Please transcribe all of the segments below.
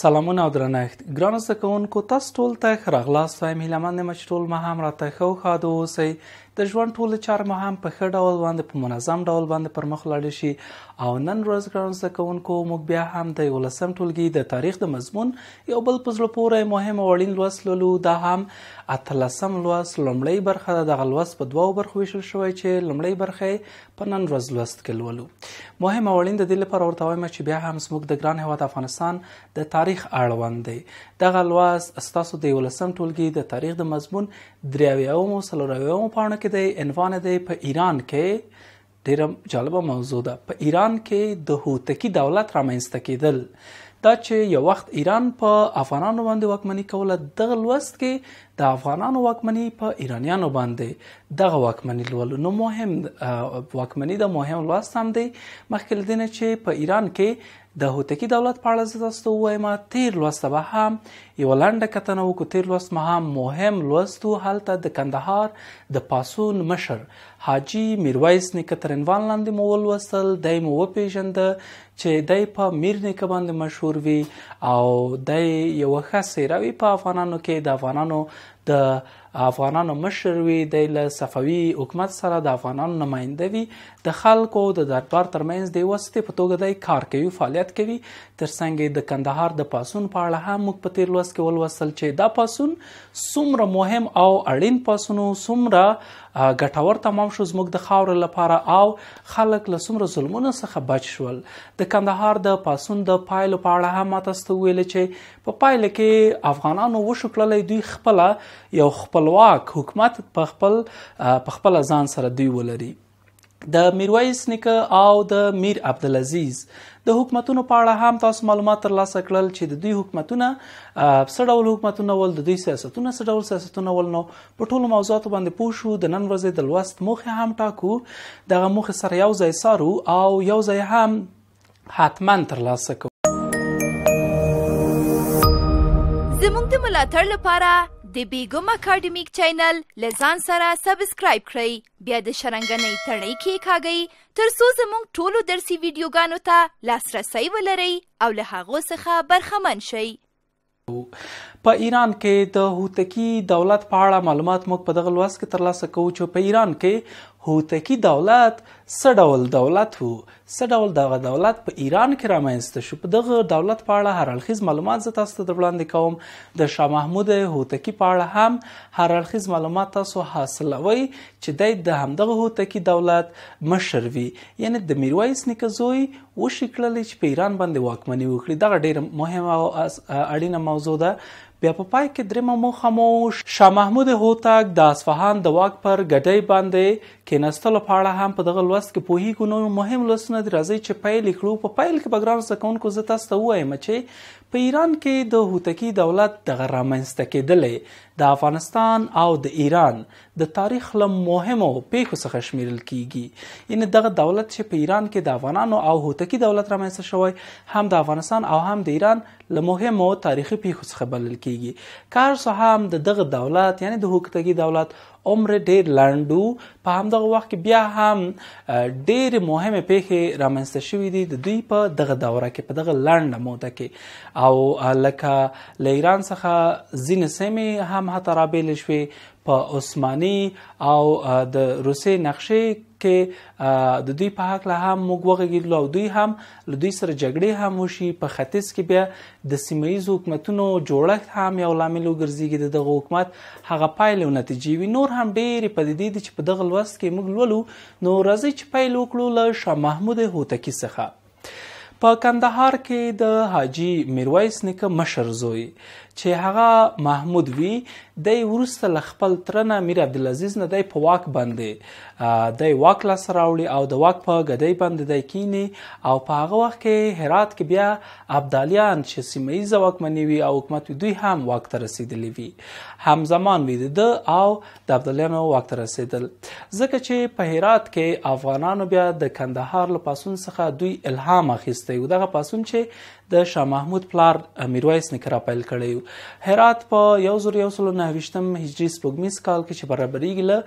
سلامونه او درنښت ګران زده کوونکو تاسو ټول ته ښه راغلاست وایم هیله من مې چې ټول ما هم راته ښه او ښاد اوسئ د ژوند ټول چار مو هم په ښه ډول باندې په منظم ډول باندې پر مخ لاړ شي او نن ورځ ګران زده کوونکو موږ بیا هم د ولسم ټولګي د تاریخ د مضمون یو بل په زړه پورې مهم او اړین لوست لولو دا هم اتلسم لوست لومړی برخه د غلوس په دوو برخو ویشل شوی چې لومړی برخه په نن ورځ لوست کې لولو مهم او اړین د دې لپاره ورته وایم چې بیا هم زموږ د ګران هیواد افغانستان د تاریخ اړوند دی دغه لوست ستاسو د ولسم ټولګي د تاریخ د مضمون دریاویو مو سلوراویو پاڼه کې د عنوان د په ایران کې ډیره جالبه موضوع ده په ایران کې د هوتکی دولت رامنځته کېدل دا چې یو وخت ایران په افغانانو باندې واکمنی کوله دغه لوست کې د افغانانو واکمنی په ایرانیانو باندې دغه واکمنی لول نو مهم واکمنی د مهم لوست هم دی مخکې لدینه چې په ایران کې د هوتکی دولت په اړه زه تاسو ته وایم تیر لوست به هم یو لنډه کتنه وکړو تیر لوست ما هم مهم لوست هلته د کندهار د پاسون مشر حاجی میرویس نیکه تر عنوان لاندې مو ولوسل دای مو وپیژند چې دای په میر نیکه باندې مشهور وي او دای یو ښه سیروي په افغانانو کې د افغانانو د افغانانو مشر وي د صفوي حکومت سره د افغانانو نماینده وي د خلکو د دربار ترمنځ د واسطه په توګه د کار کوي فعالیت کوي ترڅنګ د کندهار د پاسون په اړه هم موږ په تیر لوس کې ولوسل چې دا پاسون څومره مهم او اړین پاسونو څومره ګټور تمام شو زموږ د خاور لپاره او خلک له څومره ظلمونو څخه بچ شول د کندهار د پاسون د پایل په اړه هم تاسو ویل چې په پایل کې افغانانو وشکړل دوی خپل یو خپلواک حکومت په خپل په خپل ځان سره دوی ولري د میرویس نیکه او د میر عبدالعزیز د حکومتونو په اړه هم تاسو معلومات ترلاسه کړل چې د دوی حکومتونه څه ډول حکومتونه ول د دوی سیاستونه څه ډول سیاستونه ول نو په ټولو موضوعاتو باندې پوه شو د نن ورځې د لوست موخه هم ټاکو دغه موخه سره یو ځای سارو او یو ځای هم حتما ترلاسه کوو زموږ د ملاتړ لپاره د بیګم اکیډمیک چینل لزان سره سبسکرایب کړئ بیا د شرنګنۍ تڼۍ کې کاږئ ترڅو زموږ ټولو درسي ویډیوګانو ته لاسرسي ولرئ او له هغو څخه برخمن شئ په ایران کې د هوتکی دولت په اړه معلومات موږ په دغه لوس کې ترلاسه کوو چې په ایران کې هوتکی دولت څه ډول دولت وو څه ډول دغه دولت په ایران کې رامنځته شو په دغه دولت په اړه هر اړخیز معلومات زه تاسو ته وړاندې کوم د شاه محمود هوتکی په اړه هم هر اړخیز معلومات تاسو حاصلوي چې د همدغه هوتکی دولت مشر وي یعنی د میرویس نیکه زوی وشکلل چې په ایران باندې واکمنی وکړي دغه ډیره مهمه او اړینه موضوع ده بیا په پای کې درېمه موخه مو شاه محمود هوتک د اصفهان د واک پر ګډۍ باندې کېنستلو په اړه هم په دغه لوست کې پوهیږو نو مهم لوستونه راځي چې پیل کړو په پیل کې بګرام زکونکو زه تاسو ته وایم چې په ایران کې د هوتکی دولت د غرامنسته کېدلې د افغانستان او د ایران د تاریخ لم مهمه پیښو څخه شمیرل کیږي ان دغه دولت چې په ایران کې د افغانانو او هوتکی دولت رامنځته شوی هم د افغانستان او هم د ایران له مهمه تاریخي پیښو څخه بلل کیږي کار سه هم د دغه دولت یعنی د هوتکی دولت عمر ډیر لاندو په همدغه وخت کې بیا هم ډېرې مهمه پیښې رامنځته شوې دي د دوی په دغه دوره کې په دغه لنډه موده کې او لکه له ایران څخه ځینې سیمې هم حتی رابېلې شوې په عثماني او د روسي نقشې کې د دوی په حق له هم موږ وغږېدلو او دوی هم له دوی سره جګړې هم وشي په ختیځ کې بیا د سیمه ییزو حکومتونو جوړښت هم یو لامل وګرځېږي د دغه حکومت هغه پایلې او نتیجې وي نور هم ډېرې پدیدې دي چې په دغه لوست کې موږ لولو نو راځئ چې پیل وکړو له شاه محمود هوتکي څخه په کندهار کې د حاجی میرویس نیکه مشر زوی چې هغه محمود وی د ورسته ل خپل ترنه میر عبد العزيز نه د په واک باندې د واک لاس راوړي او د واک په غدې باندې د کینی او په هغه وخت کې هرات کې بیا ابدالیان چې سیمه ایز واکمنی وی او حکومت دوی هم واک ته رسیدلی وی همزمان وی د او د عبدالیانو واک ته رسیدل ځکه چې په هرات کې افغانانو بیا د کندهار له پاسون څخه دوی الهام اخیستی و دغه پاسون چې د شاه محمود پلار میرویس نیکه راپیل کړی و هرات په 1198 هجري سپوږمیز کال کې چې برابرېږي له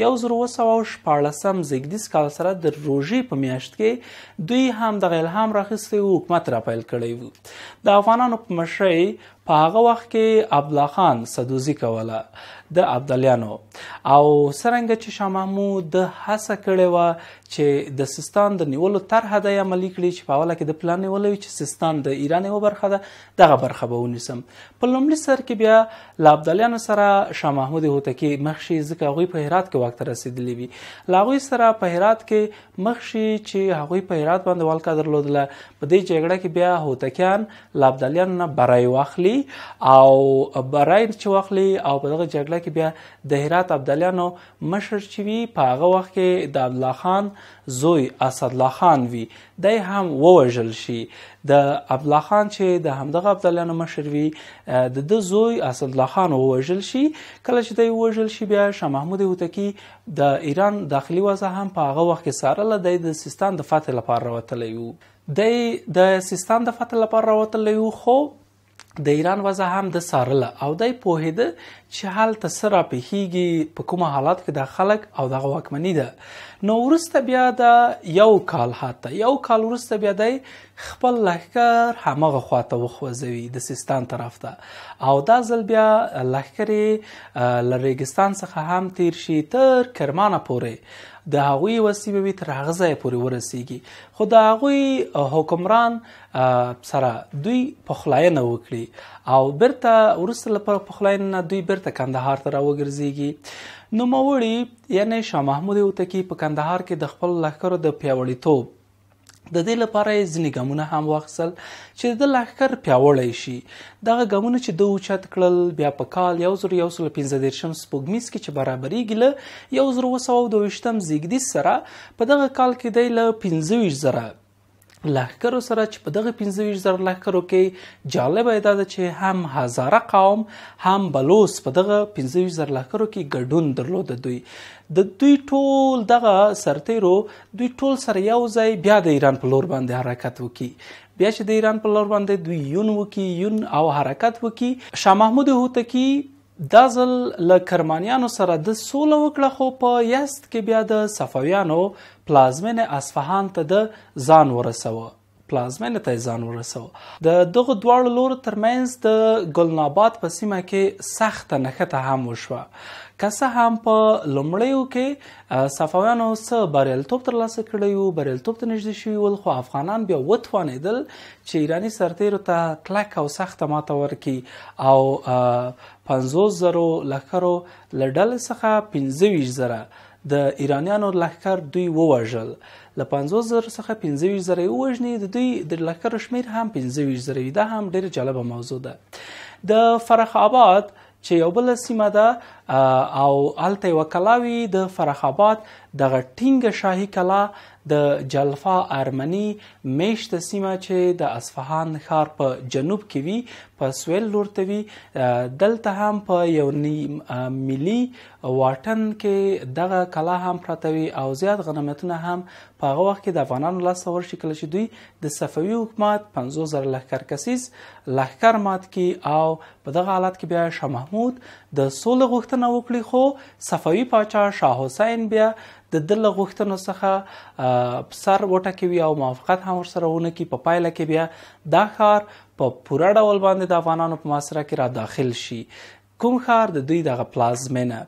یو زر وسو شپاړسم زیګدیس کال سره د روژې په میاشت کې دوی هم د الهام راخسته حکومت را پیل کړی وو د افغانانو په مشرۍ په هغه وخت کې عبدالله خان سدوزی کوله د عبدالیانو او سرنګ چې شاه محمود هڅه کړې و چې د سیستان د نیولو طرحه د عملی کړي چې په اوله کې د پلان نیولې چې سیستان د ایران یو برخه ده دغه برخه به ونیسم په لومړي سر کې بیا له عبدالیانو سره شاه محمود هوتکی مخ شي ځکه هغوی په هرات کې واک ته رسیدلی وي لاغوی سره په هرات کې مخ شي چې هغوی په هرات باندې والکا درلودله په دې جګړه کې بیا هوتکیان لابدالیان نه برای واخلي او برای چې واخلي او په دغه جګړه کې بیا د هرات ابدالیانو مشر چې وي په هغه وخت کې د عبدالله خان زوی اسدالله خان وي دی هم ووژل شي د عبدالله خان چې د همدغه عبدالله مشر وي د د زوی اسدالله خان ووژل شي کله چې دی ووژل شي بیا شاه محمود هوتکی د ایران داخلي وضع هم په هغه وخت کې ساره له د سیستان د فتح لپاره راوتلی وو دی د سیستان د فتح لپاره راوتلی وو خو د ایران وضع هم د سارله او دای پوهیده چې هلته سره په هیګي په کومه حالت کې د خلک او د واکمنۍ ده نو ورسته بیا د یو کال حتی یو کال ورسته بیا د خپل لخر همغه خواته وخوځوي د سیستان طرف ته او دا ځل بیا لخرې لریګستان څخه هم تیر شي تر کرمانه پورې د هغوی وسیبه وی تر هغه ځای پورې ورسیږي خو د هغوی حکمران سره دوی پخلاینه وکړي او برته ورسره لپاره پخلاینه دوی بر بیرته کندهار ته راوګرځيږي نو موري یعنی شاه محمود هوتکی په کندهار کې د خپل لښکر د پیوړیتوب د دې لپاره ځینې ګامونه هم واخیستل چې د لښکر پیاوړی شي دغه ګامونه چې د اوچت کړل بیا په کال 1915 سپوږمیز کې چې برابرۍ ګله 1922 زیږدیز سره په دغه کال کې د 15000 لهکرو سره چې په دغه 15000 لهکرو کې جالب ادا ده چې هم هزاره قوم هم بلوس په دغه 15000 لهکرو کې ګډون درلود دوی د دوی ټول دغه سرتیرو دوی ټول سره یو ځای بیا د ایران په لور باندې حرکت وکړي بیا چې د ایران په لور باندې دوی یون وکي یون او حرکت وکي شاه محمود هوتکی دا ځل له کرمانیانو سره د سوله وکړه خو په یست کې بیا د صفویانو پلازمینه اصفهان ته د ځان ورسوه پلازمینه ته ځان ورسو د دغه دواړو لورو ترمنځ د ګلناباد په سیمه کې سخت نښته هم وشوه کسه هم په لومړیو کې صفویانو سره بریالتوب ترلاسه کړی وو بریالتوب ته نږدې شوی ول خو افغانان بیا وتوانیدل چې ایرانی سرتیرو ته کلک او سخت ماته ورکي او 50 زرو لکرو لډل څخه 25 زره د ایرانیانو لخر دوی ووژل ل 50000 څخه 25000 وژنې د دوی د لخر شمیر هم 25000 ده هم ډیره جالبه موضوع ده د فرخ آباد چې یو بل سیمه ده او الته وکلاوی د فرخ آباد د غټینګ شاهي کلا د جلفا ارمنی میشت سیمه چې د اصفهان ښار په جنوب کې وی په سویل لور ته وی دلته هم په یو ملي واټن کې دغه کلا هم پرتوي او زیات غنیمتونه هم په هغه وخت کې د افغانانو لاس ور شکل شي دوی د صفوي حکومت 50000 لخر کسیس لخر مات کی او په دغه حالت کې بیا شاه محمود د سولې غوښتنه غوښتنه وکړي خو صفوي پاچا شاه حسین بیا د دله غوښتنو څخه سر وټکوي او موافقت هم ورسره ونه کی په پا پایله کې بیا دا ښار په پوره ډول باندې د افغانانو په معاصره کې را داخل شي کوم ښار د دوی دغه پلازمینه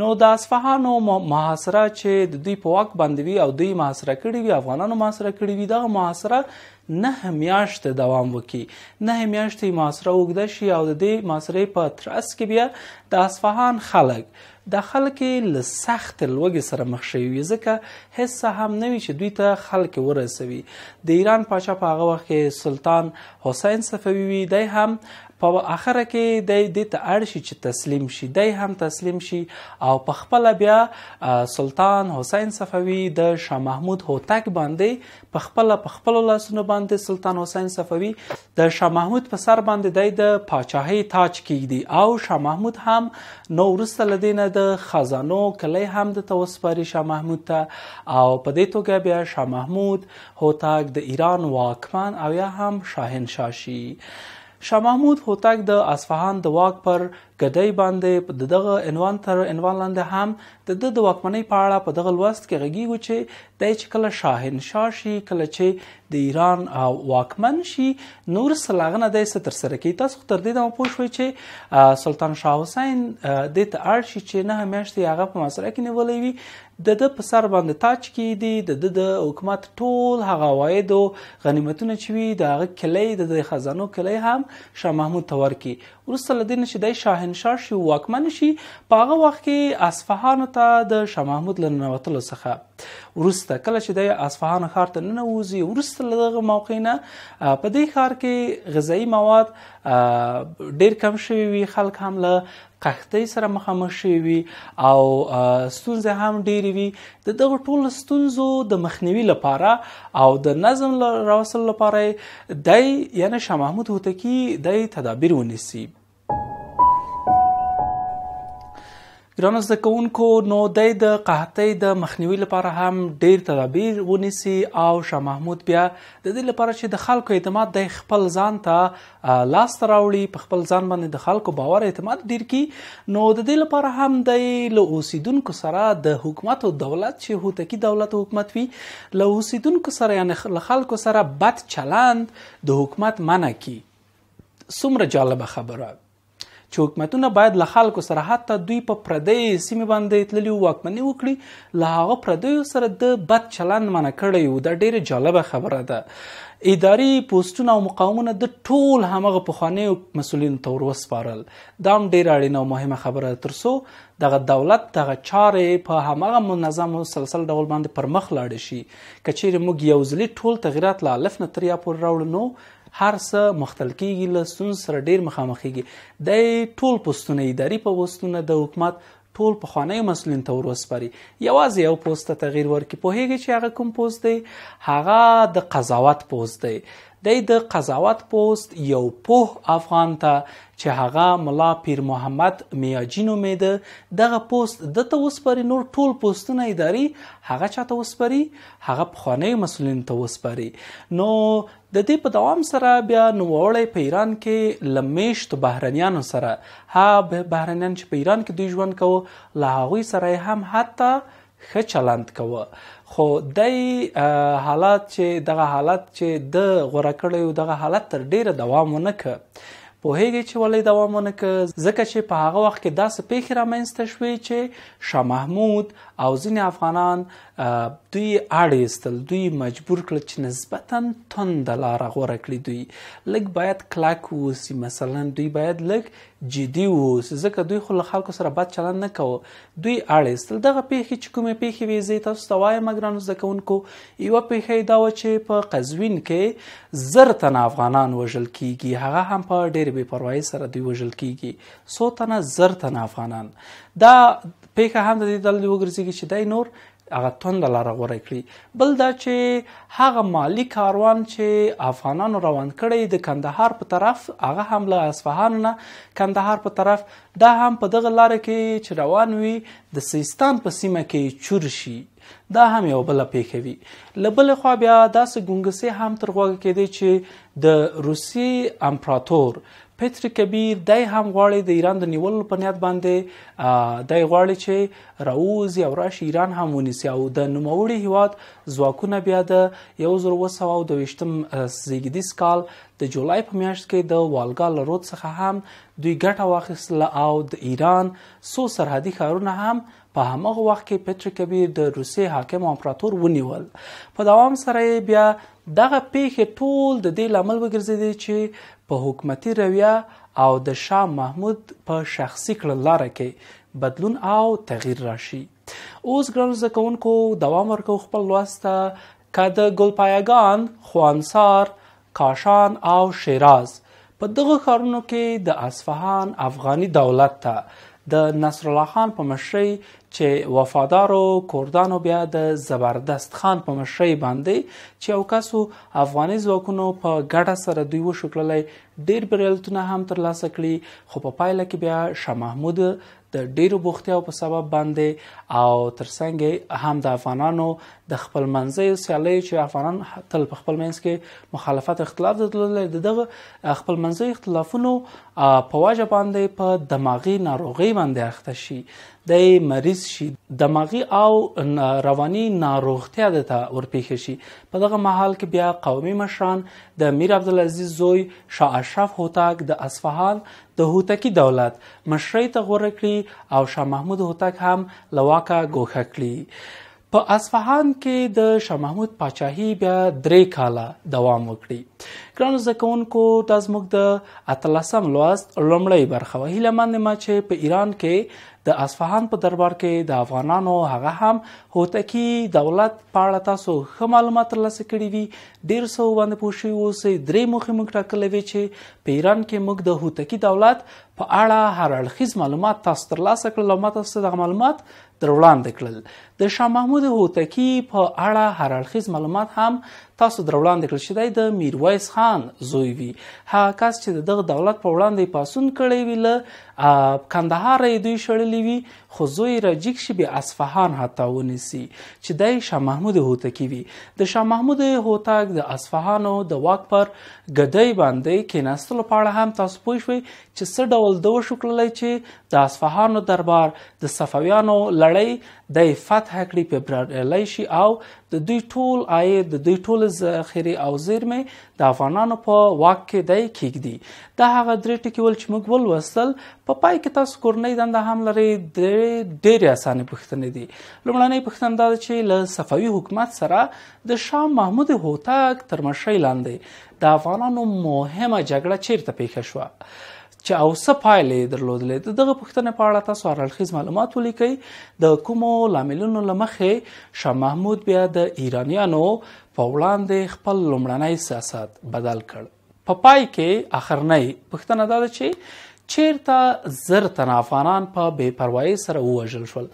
نو د اصفهان او محاصره چې د دوی په واک باندې وي او دوی محاصره کړی وي افغانانو محاصره کړی وي دغه محاصره نه میاشت دوام وکي نه میاشت معاصره وګده شي او د دې معاصرې په ترڅ کې بیا د اصفهان خلک د خلک له سخت لوګي سره مخ شوی ځکه هیڅ هم نوي چې دوی ته خلک ورسوي د ایران پاچا په هغه وخت کې سلطان حسین صفوي وی دی هم په اخره کې د دې ته اړ شي چې تسلیم شي دی هم تسلیم شي او په خپل بیا سلطان حسین صفوي د شاه محمود هوتک باندې په خپل په خپل لاسونو باندې سلطان حسین صفوي د شاه محمود په سر باندې د پاچاهي تاج کیږي او شاه محمود هم نو ورسته لدینه د خزانو کلی هم د توسپاري شاه محمود ته او په دې توګه بیا شاه محمود هوتک د ایران واکمن او یا هم شاهنشاه شي شاه محمود هوتک د اصفهان د واک پر ګدۍ باندې دغه عنوان تر عنوان لاندې هم د د د واکمنۍ په اړه په دغه لوست کې غږیږو چې د چې کله شاهنشاه شي کله چې د ایران واکمن شي نور سلاغنه د ستر سره کې تاسو تر دې د پوه شوي چې سلطان شاه حسین د ته اړ شي چې نه همیشته هغه په مصر کې نیولې وي د د په سر باندې تاج کې دي د د حکومت ټول هغه واید او غنیمتونه چوي د هغه کلی د خزانو کلی هم شاه محمود تور کې وروسته لدین چې د شاهنشاه شي واکمن شي په هغه وخت کې اصفهان ته د شاه محمود لنوتلو څخه وروسته کله چې د اصفهان ښار ته ننوځي وروسته لږه موقع نه په دې ښار کې غذایی مواد ډیر کم شوی وي خلک هم له قحطۍ سره مخامخ شوي وي او ستونزې هم ډېرې وي د دغه ټولو ستونزو د مخنیوي لپاره او د نظم راوستلو لپاره دی یعنی شاه محمود هوتکی دی تدابیر ونیسي ګران زده کوونکو نو د د قحطۍ د مخنیوي لپاره هم ډیر تدابیر ونیسي او شاه محمود بیا د دې لپاره چې د خلکو اعتماد د خپل ځان ته لاس راوړي په خپل ځان باندې د خلکو باور اعتماد ډیر کی نو د دې لپاره هم د له اوسیدونکو سره د حکومت او دولت چې هوتکی دولت او حکومت وي له اوسیدونکو سره یعنی خلکو سره بد چلند د حکومت منع کی څومره جالب خبره چې حکومتونه باید له خلکو سره حتی دوی په پردی سیمه باندې تللی واکمنۍ وکړي له هغه پردیو سره د بد چلند منع کړی و دا ډیره جالبه خبره ده اداري پوسټونه او مقاومونه د ټول همغه پخوانی مسولینو ته وروسپارل دا هم ډیره اړینه او مهمه خبره ده ترڅو دغه دولت دغه چارې په همغه منظم او سلسل ډول باندې پر مخ لاړ شي که چیرې موږ یو ځلې ټول تغیرات له الف نه تر یا پورې راوړو نو هر څه مختل کیږي له ستونز سره ډیر مخامخ کیږي د ټول پوستونه اداري پوستونه د حکومت ټول په خوانی مسولین ته وروسپاري یوازې یو پوسټ ته تغییر ورکړي په هیګه چې هغه کوم پوسټ دی هغه د قضاوت پوسټ دی د قضاوت پوست یو پوه افغان ته چې هغه ملا پیر محمد میاجی نومېده دغه پوست د ته وسپاري نور ټول پوستونه اداري هغه چاته وسپاري هغه پخوانی مسولین ته وسپاري نو د دې په دوام سره بیا نووړې په ایران کې لمیشت بهرنیانو سره ها بهرنیان چې په ایران کې دوی ژوند کوو له هغوی سره هم حتی ښه چلند کوه خو د حالات چې دغه حالت چې د غوړه کړیو دغه حالت تر ډیره دوام ونه کړ په هیګه چې ولې دوام ونه ک زکه چې په هغه وخت کې داسې پیښې رامنځته شوې چې شاه محمود او ځینې افغانان دوی اړ ایستل دوی مجبور کړ چې نسبتا توند لار غوړه کړی دوی لګ باید کلاک وسی مثلا دوی باید لګ جدي وسی ځکه دوی خل خلکو سره بد چلند نه کوي دوی اړ ایستل دغه پیخي چې کومه پیخي وي زی تاسو توای مګرانو ځکهونکو یو پیخي دا و چې په قزوین کې زر تن افغانان وژل کیږي هغه هم په ډېر بې پروايي سره دوی وژل کیږي سو تنه زر تن افغانان دا پیخه هم د دې دلیل وګرځي چې دای نور هغه توند لار غوړی کړی بل دا چې هغه مالی کاروان چې افغانانو روان کړی د کندهار په طرف هغه حمله اصفهان نه کندهار په طرف دا هم په دغه لار کې چې روان وي د سیستان په سیمه کې چور شي دا هم یو بل پیښوي لبل خو بیا داسې ګنګسه هم تر غوږ کېدی چې د روسي امپراتور پتر کبیر دای هم غواړي د ایران د نیول په نیت باندې دای غواړي چې راوز او راشي ایران هم ونیسي او د نوموړي هواد ځواکونه بیا د 1922م زیګدیس کال د جولای په میاشت کې د والګال رود څخه هم دوی ګټه واخیستله او د ایران سو سرحدي ښارونه هم په همغه وخت کې پتر کبیر د روسي حاکم امپراتور ونیول په دوام سره بیا دغه پیښه ټول د دې لامل وګرځیدي چې په حکومتي رویه او د شاه محمود په شخصي کړلاره کې بدلون او تغییر راشي اوس ګران زکونکو دوام ورکو خپل لوسته کده ګلپایگان خوانسار کاشان او شیراز په دغه ښارونو کې د اصفهان افغاني دولت ته د نصر الله خان په مشرۍ چې وفادارو کوردانو بیا د زبردست خان په مشرۍ باندې چې او کاسو افغاني ځواکونو په ګډه سره دوی وشکللې ډېر بریالیتونه هم ترلاسه کړي خو په پا پایله کې بیا شاه محمود د ډیرو بوختیاو په سبب باندې او ترڅنګ هم د افغانانو د خپل منځي سیالي چې افغانان تل په خپل منځ کې مخالفت اختلاف درلودل د دغه خپل منځي اختلافونو په واجب باندې په دماغي ناروغي باندې اخته شي د مریض شي دماغي او رواني ناروغتیا د ته ورپېښ شي په دغه محل کې بیا قومي مشران د میر عبد العزيز زوی شاه اشرف هوتک د اصفهان د هوتکی دولت مشرۍ ته غوړه کړی او شاه محمود هوتک هم لواکا ګوښه کړی په اصفهان کې د شاه محمود پاچاهي بیا درې کاله دوام وکړي ګرانو زکونکو تاسو موږ د اتلسم لوست لومړی برخه وه هیله مند ما چې په ایران کې د اصفهان په دربار کې د افغانانو هغه هم هوتکی دولت پاړه تاسو خه معلومات لاسه کړی وي ډیر سو باندې پوښي اوسې درې مخې موږ ټاکلې وی چې په ایران کې موږ د هوتکی دولت په اړه هر اړخیز معلومات تاسو ترلاسه کړل او ماته ستاسو معلومات در وړاندې کړل د شاه محمود هوتکی په اړه هر اړخیز معلومات هم تاسو در وړاندې کړل چې د میرویس خان زوی وي هغه کس چې دغه دولت په وړاندې پاسون کړی ویله کندهار یې دوی شړلې ली हुई خو زوی راجیک شي به اصفهان حتی ونیسي چې د شاه محمود هوتکی وي د شاه محمود هوتک د اصفهان او د واک پر ګدۍ باندې کېناستل په هم تاسو پوه شئ چې څه ډول دوه شکللی چې د اصفهان دربار د صفویانو لړۍ د فتح کړی په برلای شي او د دوی ټول آی د دوی ټول ذخیره او زیرمه د افغانانو په واک کې دی کېږدي دا هغه درې ټکي ول چې موږ ول وصل په پا پای کې تاسو کورنۍ دنده هم لري درې ډېرې اسانه پوښتنې دي لومړنۍ پوښتنه دا ده چې له صفوي حکومت سره د شاه محمود هوتک تر مشرۍ لاندې د افغانانو مهمه جګړه چیرته پیښه شوه چې او څه پایلې درلودلې دغه پوښتنې په اړه تاسو هرړخیز معلومات ولیکئ د کومو لاملونو له مخې شاه محمود بیا د ایرانیانو په وړاندې خپل لومړنی سیاست بدل کړ په پا پای کې اخرنۍ پوښتنه دا ده چې چیرته زر تن افغانان په بې پروايي سره ووژل شول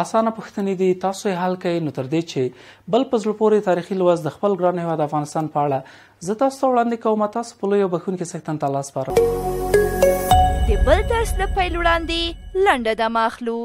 اسانه پښتنې دي تاسو حل کړئ نو تر دې چې بل پزل پورې تاریخي لوز د خپل ګران هیواد افغانستان په اړه زه تاسو وړاندې کوم تاسو په لویو بخون کې سختن تلاس پاره د بل درس د پیل وړاندې لنډه د ماخلو